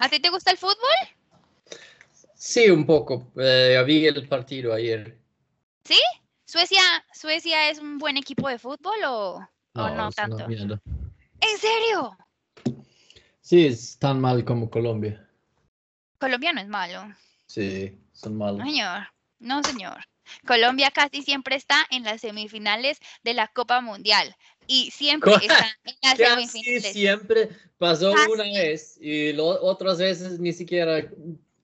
¿A ti te gusta el fútbol? Sí, un poco. Eh, vi el partido ayer. ¿Sí? ¿Suecia, ¿Suecia es un buen equipo de fútbol o, no, no tanto? ¿En serio? Sí, es tan mal como Colombia. Colombia no es malo. Sí, son malos. señor. No, señor. Colombia casi siempre está en las semifinales de la Copa Mundial y siempre están en las semifinales. Siempre pasó una vez y otras veces ni siquiera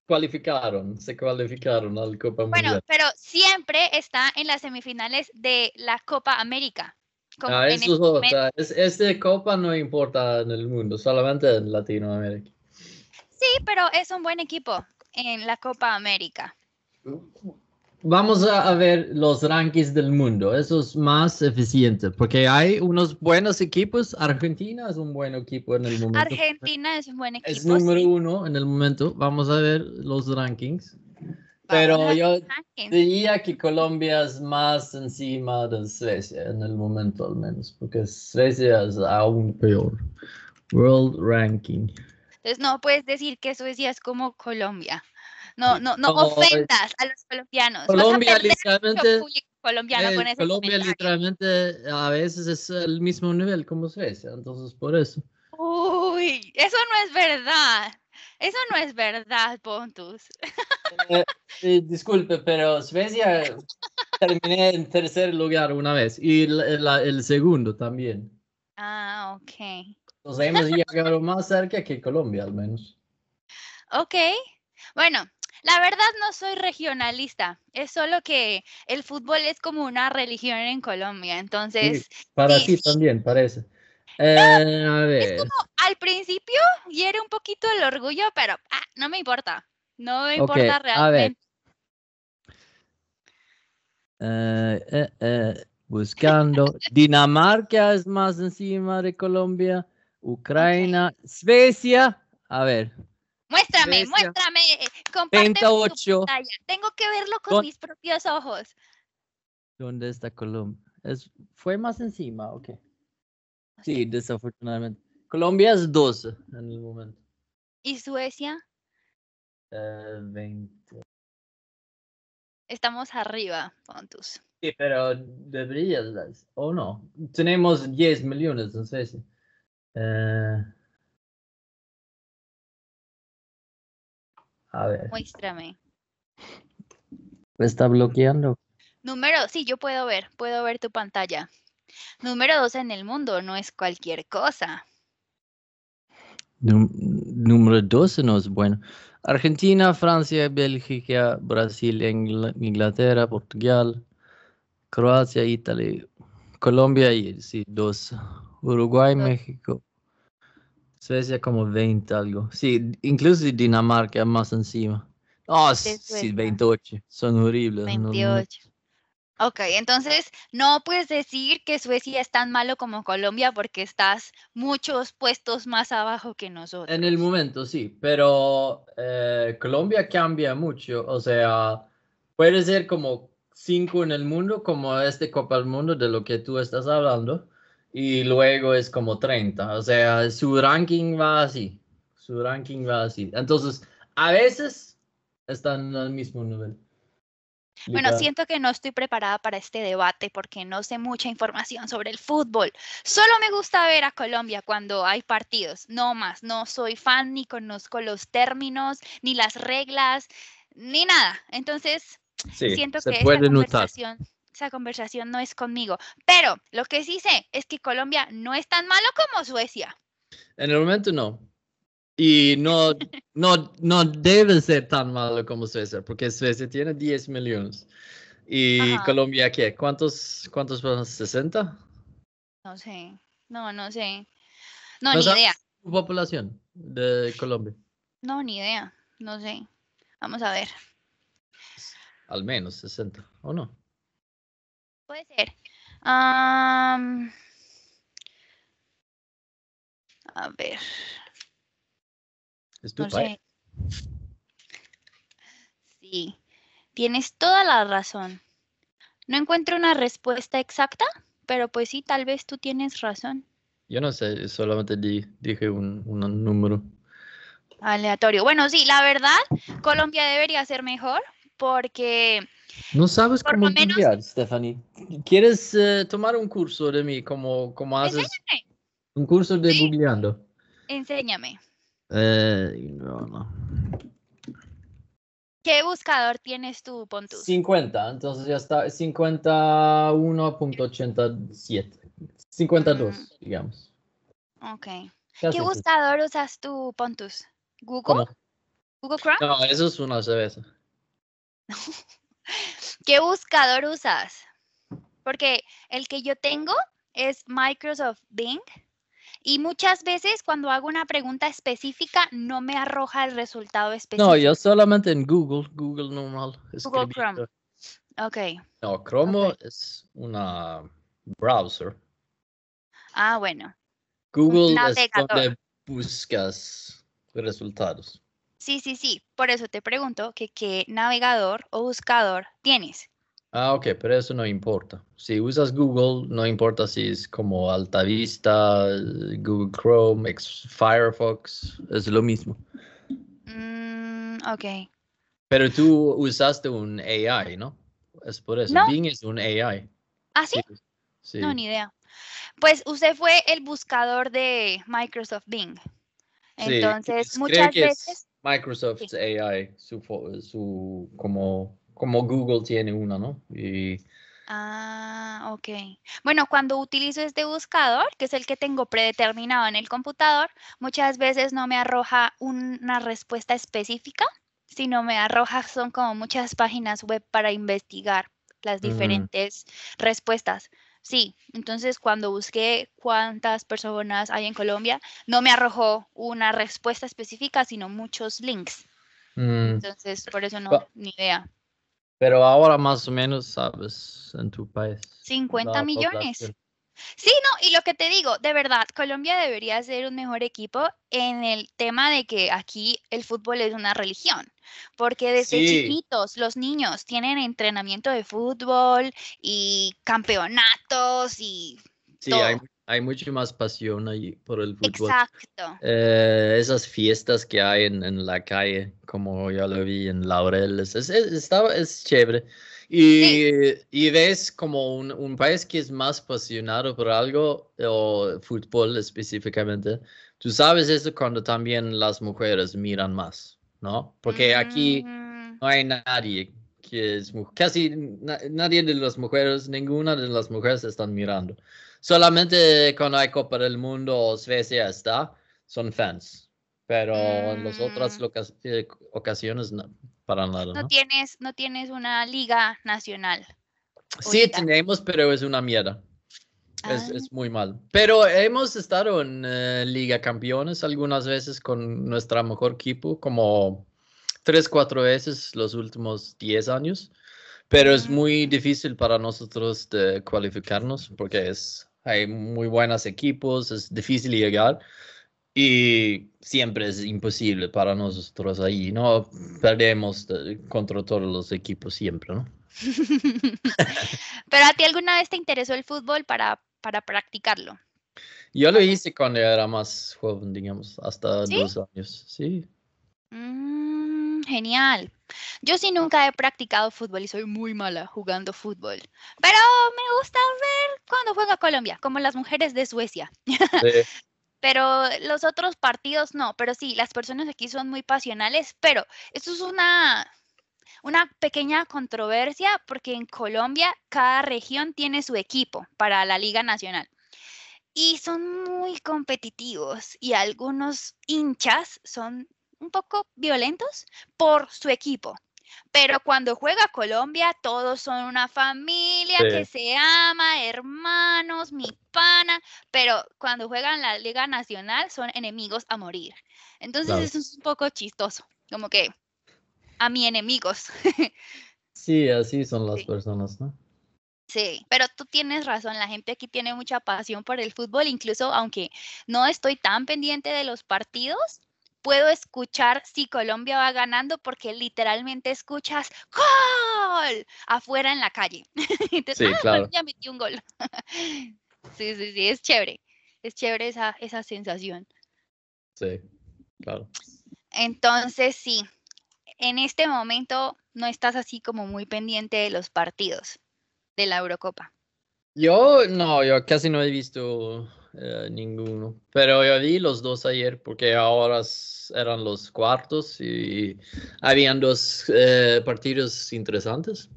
cualificaron, se cualificaron al Copa Mundial. Bueno, pero siempre está en las semifinales de la Copa América. Ah, eso otra. este Copa no importa en el mundo, solamente en Latinoamérica. Sí, pero es un buen equipo en la Copa América. Vamos a ver los rankings del mundo, eso es más eficiente, porque hay unos buenos equipos. Argentina es un buen equipo en el momento. Argentina es un buen equipo. Es número uno en el momento. Vamos a ver los rankings. Pero yo diría que Colombia es más encima de Suecia en el momento al menos, porque Suecia es aún peor. World Ranking. Entonces no puedes decir que Suecia es como Colombia no, no, no ofendas a los colombianos. Colombia literalmente, con Colombia literalmente a veces es el mismo nivel como Suecia, entonces por eso. Uy, eso no es verdad. Eso no es verdad, Pontus. Eh, eh, disculpe, pero Suecia terminé en tercer lugar una vez y el segundo también. Ah, ok. Entonces hemos llegado más cerca que Colombia al menos. Ok. Bueno, la verdad no soy regionalista, es solo que el fútbol es como una religión en Colombia, entonces... para ti también, parece. Eh, es como al principio era un poquito el orgullo, pero ah, no me importa, no me importa realmente. Eh, eh, buscando. Dinamarca es más encima de Colombia. Ucrania, Suecia. A ver. Muéstrame, muéstrame. 38. Tengo que verlo con mis propios ojos. ¿Dónde está Colombia? Es, fue más encima, ok. Sí, desafortunadamente. Colombia es 12 en el momento. ¿Y Suecia? 20. Eh, Estamos arriba, Pontus. Sí, pero deberías, o no. Tenemos 10 millones en Suecia. Eh, A ver. Muéstrame. ¿Me está bloqueando? Número, sí, yo puedo ver, puedo ver tu pantalla. Número dos en el mundo no es cualquier cosa. número dos no es bueno. Argentina, Francia, Bélgica, Brasil, Inglaterra, Portugal, Croacia, Italia, Colombia y sí, dos. Uruguay, México, Suecia como 20 algo. Sí, incluso Dinamarca más encima. Ah, sí, 28. Son horribles. 28. Ok, entonces no puedes decir que Suecia es tan malo como Colombia porque estás muchos puestos más abajo que nosotros. En el momento, sí, pero eh, Colombia cambia mucho. O sea, puede ser como cinco en el mundo, como este Copa del Mundo de lo que tú estás hablando y luego es como 30. O sea, su ranking va así. Su ranking va así. Entonces, a veces están al mismo nivel. Bueno, siento que no estoy preparada para este debate porque no sé mucha información sobre el fútbol. Solo me gusta ver a Colombia cuando hay partidos, no más. No soy fan ni conozco los términos, ni las reglas, ni nada. Entonces, siento que esta notar esa conversación no es conmigo. Pero lo que sí sé es que Colombia no es tan malo como Suecia. En el momento no. Y no, no, no debe ser tan malo como Suecia, porque Suecia tiene 10 millones. ¿Y Colombia qué? ¿Cuántos, cuántos ¿60? No sé. No, no sé. No, ni idea. población de Colombia? No, ni idea. No sé. Vamos a ver. Al menos 60, ¿o no? Puede ser. a ver. no Sí, tienes toda la razón. No encuentro una respuesta exacta, pero pues sí, tal vez tú tienes razón. Yo no sé, solamente dije un número. Aleatorio. Bueno, sí, la verdad, Colombia debería ser mejor, porque... No sabes cómo menos... Stephanie. ¿Quieres eh, tomar un curso de mí como, como haces? Un curso de sí. googleando. Enséñame. Eh, no, ¿Qué buscador tienes tú, Pontus? 50, entonces ya está 51.87. 52, mm. digamos. Ok. ¿Qué buscador usas tú, Pontus? ¿Google? ¿Google Chrome? No, eso es una cerveza. ¿Qué buscador usas? Porque el que yo tengo es Microsoft Bing y muchas veces cuando hago una pregunta específica no me arroja el resultado específico. No, yo solamente en Google, Google normal. Google Chrome. Ok. No, Chrome es una browser. Ah, bueno. Google es donde buscas resultados. Sí, sí, sí. Por eso te pregunto qué navegador o buscador tienes. Ah, ok, pero eso no importa. Si usas Google, no importa si es como Altavista, Google Chrome, Firefox, es lo mismo. Mm, ok. Pero tú usaste un AI, ¿no? Es por eso. Bing es un AI. ¿Ah, sí? No, ni idea. Pues usted fue el buscador de Microsoft Bing. Entonces, muchas veces... Microsoft AI, su, como, como Google tiene una, ¿no? ah, ok. Bueno, cuando utilizo este buscador, que es el que tengo predeterminado en el computador, muchas veces no me arroja una respuesta específica, sino me arroja, son como muchas páginas web para investigar las diferentes respuestas. Sí, entonces cuando busqué cuántas personas hay en Colombia, no me arrojó una respuesta específica, sino muchos links. Mm. Entonces, por eso no, ni idea. Pero ahora más o menos sabes en tu país. 50 millones. Sí, no, y lo que te digo, de verdad, Colombia debería ser un mejor equipo en el tema de que aquí el fútbol es una religión, porque desde chiquitos los niños tienen entrenamiento de fútbol y campeonatos y... Sí, Hay, hay, mucho más pasión ahí por el fútbol. Exacto. Eh, esas fiestas que hay en, la calle, como ya lo vi en Laureles, es chévere. Y, ves como un, un, país que es más apasionado por algo, eh, o fútbol específicamente, tú sabes eso cuando también las mujeres miran más, ¿no? Porque aquí mm-hmm. no hay nadie que es casi nadie de las mujeres, ninguna de las mujeres están mirando. Solamente cuando hay Copa del Mundo o Suecia está, son fans, pero en las otras mm. eh, ocasiones no nada. No, tienes, no tienes una liga nacional. Sí, tenemos, pero es una mierda. Ah. Es, muy mal. Pero hemos estado en eh, Liga Campeones algunas veces con nuestra mejor equipo, como tres, cuatro veces los últimos diez años. Pero es muy difícil para nosotros de cualificarnos porque es, hay muy buenos equipos, es difícil llegar. Y siempre es imposible para nosotros ahí, ¿no? Perdemos eh, contra todos los equipos siempre, ¿no? Pero a ti alguna vez te interesó el fútbol para, para practicarlo? Yo lo hice cuando era más joven, digamos, hasta dos años, sí. Mm, genial. Yo sí nunca he practicado fútbol y soy muy mala jugando fútbol. Pero me gusta ver cuando juega Colombia, como las mujeres de Suecia. Sí. pero los otros partidos no, pero sí, las personas aquí son muy pasionales, pero esto es una, una pequeña controversia porque en Colombia cada región tiene su equipo para la Liga Nacional y son muy competitivos y algunos hinchas son un poco violentos por su equipo. Pero cuando juega Colombia, todos son una familia que se ama, hermanos, mi pana, pero cuando juegan la Liga Nacional son enemigos a morir. Entonces eso es un poco chistoso, como que a mi enemigos. sí, así son las personas, ¿no? Sí, pero tú tienes razón, la gente aquí tiene mucha pasión por el fútbol, incluso aunque no estoy tan pendiente de los partidos, puedo escuchar si Colombia va ganando porque literalmente escuchas ¡Gol! afuera en la calle. sí, ah, claro. Colombia metió un gol. sí, sí, sí, es chévere. Es chévere esa, esa sensación. Sí, claro. Entonces, sí, en este momento no estás así como muy pendiente de los partidos de la Eurocopa. Yo no, yo casi no he visto eh, ninguno. Pero yo vi los dos ayer porque ahora eran los cuartos y habían dos eh, partidos interesantes.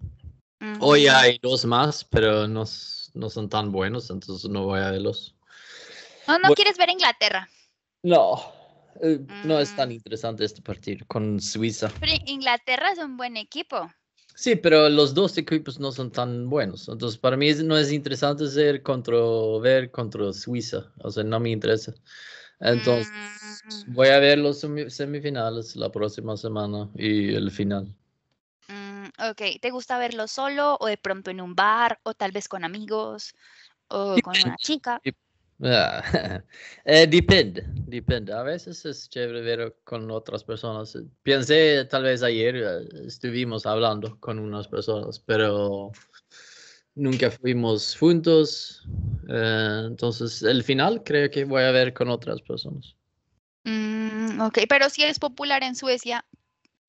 Hoy hay dos más, pero no, son tan buenos, entonces no voy a verlos. No, no quieres ver Inglaterra. No, eh, no es tan mm. interesante este partido con Suiza. Inglaterra es un buen equipo. Sí, pero los dos equipos no son tan buenos. Entonces, para mí no es interesante ser contra, ver contra Suiza. O sea, no me interesa. Entonces, mm. voy a ver los semifinales la próxima semana y el final. Mm, ok, ¿te gusta verlo solo o de pronto en un bar o tal vez con amigos o con una pues, chica? Ah, eh, depende, depende. A veces es chévere ver con otras personas. Pensé, tal vez ayer eh, estuvimos hablando con unas personas, pero nunca fuimos juntos. Eh, entonces, el final creo que voy a ver con otras personas. Mm, ok, pero si es popular en Suecia,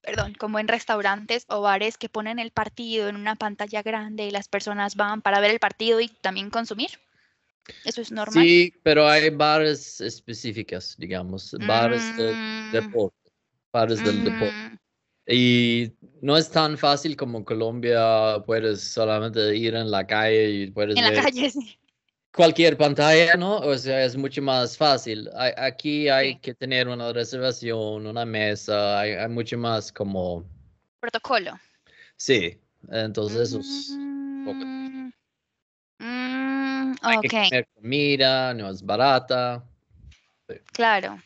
perdón, como en restaurantes o bares que ponen el partido en una pantalla grande y las personas van para ver el partido y también consumir. Eso es normal. Sí, pero hay bares específicas, digamos, bares de mm. deporte, bares del deporte. Mm. Y no es tan fácil como en Colombia, puedes solamente ir en la calle y puedes... En la calle, Cualquier pantalla, ¿no? O sea, es mucho más fácil. Aquí hay que tener una reservación, una mesa, hay, mucho más como... Protocolo. Sí, entonces eso es... Mm okay. que no es barata. Claro.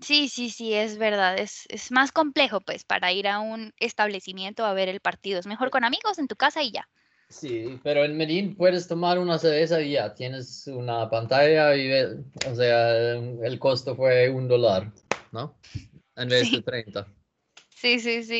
Sí, sí, sí, es verdad. Es, más complejo, pues, para ir a un establecimiento a ver el partido. Es mejor con amigos en tu casa y ya. Sí, pero en Medellín puedes tomar una cerveza y ya. Tienes una pantalla y, o sea, em, el costo fue un dólar, ¿no? En vez de 30. Sí, sí, sí.